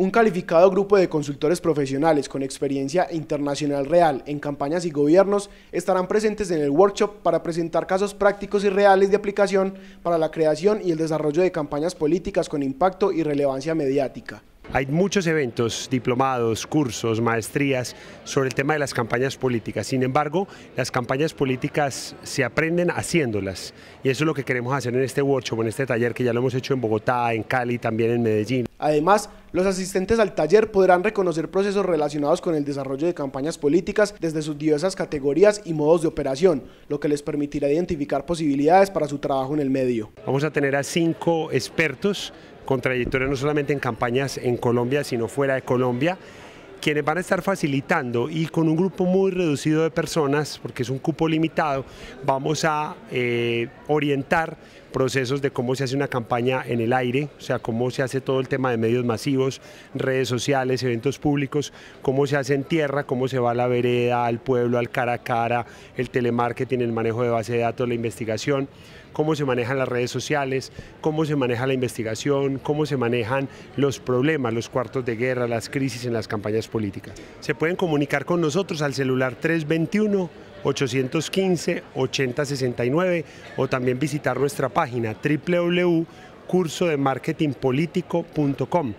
Un calificado grupo de consultores profesionales con experiencia internacional real en campañas y gobiernos estarán presentes en el workshop para presentar casos prácticos y reales de aplicación para la creación y el desarrollo de campañas políticas con impacto y relevancia mediática. Hay muchos eventos, diplomados, cursos, maestrías sobre el tema de las campañas políticas. Sin embargo, las campañas políticas se aprenden haciéndolas. Y eso es lo que queremos hacer en este workshop, en este taller que ya lo hemos hecho en Bogotá, en Cali, también en Medellín. Además, los asistentes al taller podrán reconocer procesos relacionados con el desarrollo de campañas políticas desde sus diversas categorías y modos de operación, lo que les permitirá identificar posibilidades para su trabajo en el medio. Vamos a tener a cinco expertos con trayectoria no solamente en campañas en Colombia, sino fuera de Colombia quienes van a estar facilitando y con un grupo muy reducido de personas, porque es un cupo limitado, vamos a eh, orientar procesos de cómo se hace una campaña en el aire, o sea, cómo se hace todo el tema de medios masivos, redes sociales, eventos públicos, cómo se hace en tierra, cómo se va a la vereda, al pueblo, al cara a cara, el telemarketing, el manejo de base de datos, la investigación, cómo se manejan las redes sociales, cómo se maneja la investigación, cómo se manejan los problemas, los cuartos de guerra, las crisis en las campañas se pueden comunicar con nosotros al celular 321 815 8069 o también visitar nuestra página www.cursodemarketingpolitico.com.